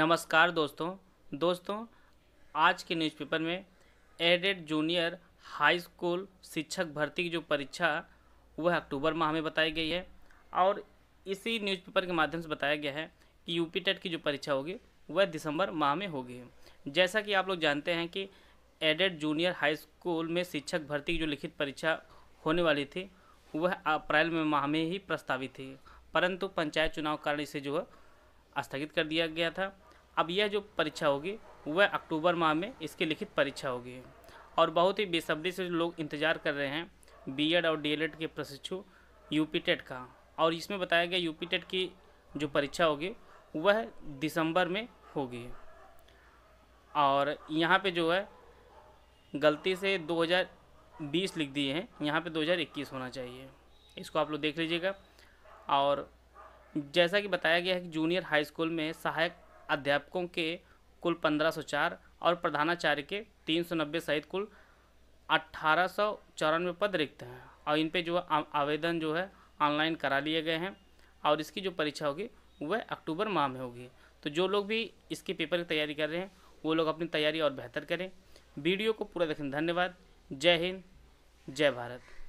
नमस्कार दोस्तों दोस्तों आज के न्यूज़पेपर में एडेड जूनियर हाई स्कूल शिक्षक भर्ती की जो परीक्षा वह अक्टूबर माह में बताई गई है और इसी न्यूज़पेपर के माध्यम से बताया गया है कि यूपी टेट की जो परीक्षा होगी वह दिसंबर माह में होगी जैसा कि आप लोग जानते हैं कि एडेड जूनियर हाई स्कूल में शिक्षक भर्ती की जो लिखित परीक्षा होने वाली थी वह अप्रैल में माह में ही प्रस्तावित थी परंतु पंचायत चुनाव कारण इसे जो है स्थगित कर दिया गया था अब यह जो परीक्षा होगी वह अक्टूबर माह में इसकी लिखित परीक्षा होगी और बहुत ही बेसब्री से लोग इंतज़ार कर रहे हैं बीएड और डीएलएड के प्रशिक्षु यूपी टेट का और इसमें बताया गया यूपी टेट की जो परीक्षा होगी वह दिसंबर में होगी और यहाँ पे जो है गलती से 2020 लिख दिए हैं यहाँ पे 2021 होना चाहिए इसको आप लोग देख लीजिएगा और जैसा कि बताया गया है कि जूनियर हाई स्कूल में सहायक अध्यापकों के कुल 1504 और प्रधानाचार्य के 390 सहित कुल अट्ठारह सौ चौरानवे पद रिक्त हैं और इन पे जो आवेदन जो है ऑनलाइन करा लिए गए हैं और इसकी जो परीक्षा होगी वह अक्टूबर माह में होगी तो जो लोग भी इसके पेपर की तैयारी कर रहे हैं वो लोग अपनी तैयारी और बेहतर करें वीडियो को पूरा देखें धन्यवाद जय हिंद जय भारत